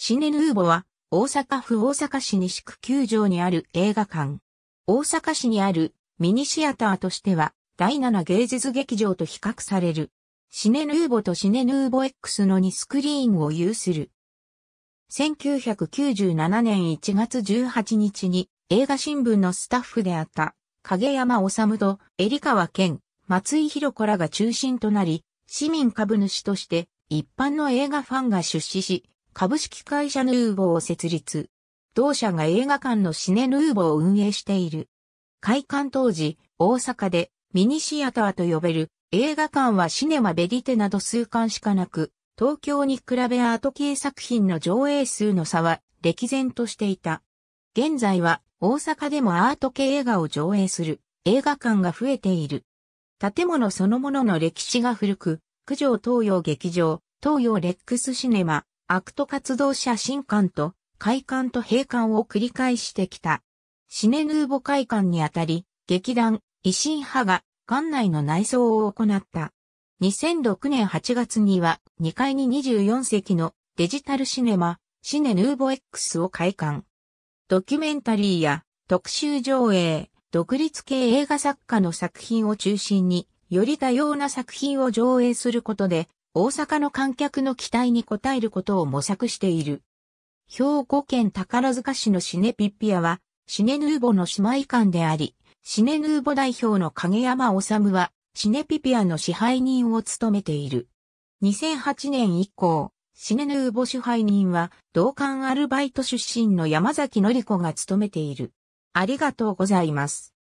シネヌーボは、大阪府大阪市西区球場にある映画館。大阪市にあるミニシアターとしては、第7芸術劇場と比較される。シネヌーボとシネヌーボ X の2スクリーンを有する。1997年1月18日に映画新聞のスタッフであった影山治と江里川健、松井博子らが中心となり、市民株主として一般の映画ファンが出資し、株式会社ヌーボーを設立。同社が映画館のシネヌーボーを運営している。開館当時、大阪でミニシアターと呼べる映画館はシネマベリテなど数館しかなく、東京に比べアート系作品の上映数の差は歴然としていた。現在は大阪でもアート系映画を上映する映画館が増えている。建物そのものの歴史が古く、九条東洋劇場、東洋レックスシネマ、アクト活動者新館と開館と閉館を繰り返してきた。シネヌーボ会館にあたり、劇団、維新派が館内の内装を行った。2006年8月には2階に24席のデジタルシネマ、シネヌーボ X を開館。ドキュメンタリーや特集上映、独立系映画作家の作品を中心に、より多様な作品を上映することで、大阪の観客の期待に応えることを模索している。兵庫県宝塚市のシネピッピアは、シネヌーボの姉妹館であり、シネヌーボ代表の影山治は、シネピピアの支配人を務めている。2008年以降、シネヌーボ支配人は、同館アルバイト出身の山崎のり子が務めている。ありがとうございます。